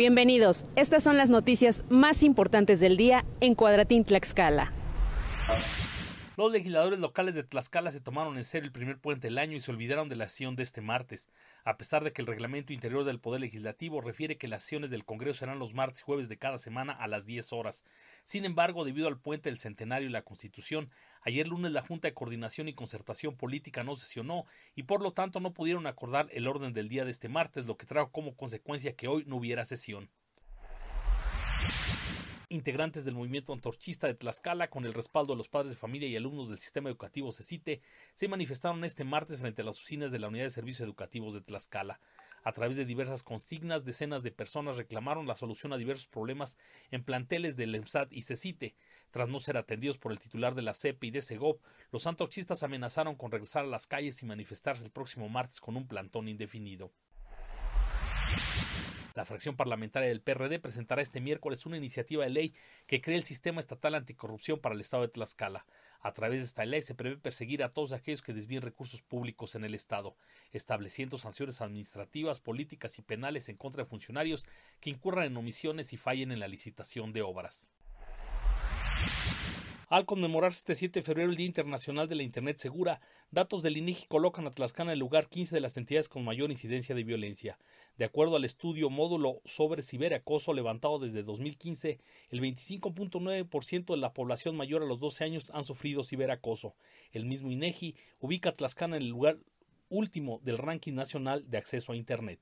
Bienvenidos. Estas son las noticias más importantes del día en Cuadratín Tlaxcala. Los legisladores locales de Tlaxcala se tomaron en serio el primer puente del año y se olvidaron de la sesión de este martes, a pesar de que el reglamento interior del Poder Legislativo refiere que las sesiones del Congreso serán los martes y jueves de cada semana a las 10 horas. Sin embargo, debido al puente del Centenario y la Constitución, ayer lunes la Junta de Coordinación y Concertación Política no sesionó y por lo tanto no pudieron acordar el orden del día de este martes, lo que trajo como consecuencia que hoy no hubiera sesión integrantes del movimiento antorchista de Tlaxcala, con el respaldo de los padres de familia y alumnos del sistema educativo CECITE, se manifestaron este martes frente a las oficinas de la Unidad de Servicios Educativos de Tlaxcala. A través de diversas consignas, decenas de personas reclamaron la solución a diversos problemas en planteles del EMSAT y CECITE. Tras no ser atendidos por el titular de la CEP y de SEGOP, los antorchistas amenazaron con regresar a las calles y manifestarse el próximo martes con un plantón indefinido. La fracción parlamentaria del PRD presentará este miércoles una iniciativa de ley que crea el sistema estatal anticorrupción para el estado de Tlaxcala. A través de esta ley se prevé perseguir a todos aquellos que desvíen recursos públicos en el estado, estableciendo sanciones administrativas, políticas y penales en contra de funcionarios que incurran en omisiones y fallen en la licitación de obras. Al conmemorarse este 7 de febrero el Día Internacional de la Internet Segura, datos del INEGI colocan a Tlaxcala en el lugar 15 de las entidades con mayor incidencia de violencia. De acuerdo al estudio módulo sobre ciberacoso levantado desde 2015, el 25.9% de la población mayor a los 12 años han sufrido ciberacoso. El mismo INEGI ubica a Tlaxcala en el lugar último del ranking nacional de acceso a Internet.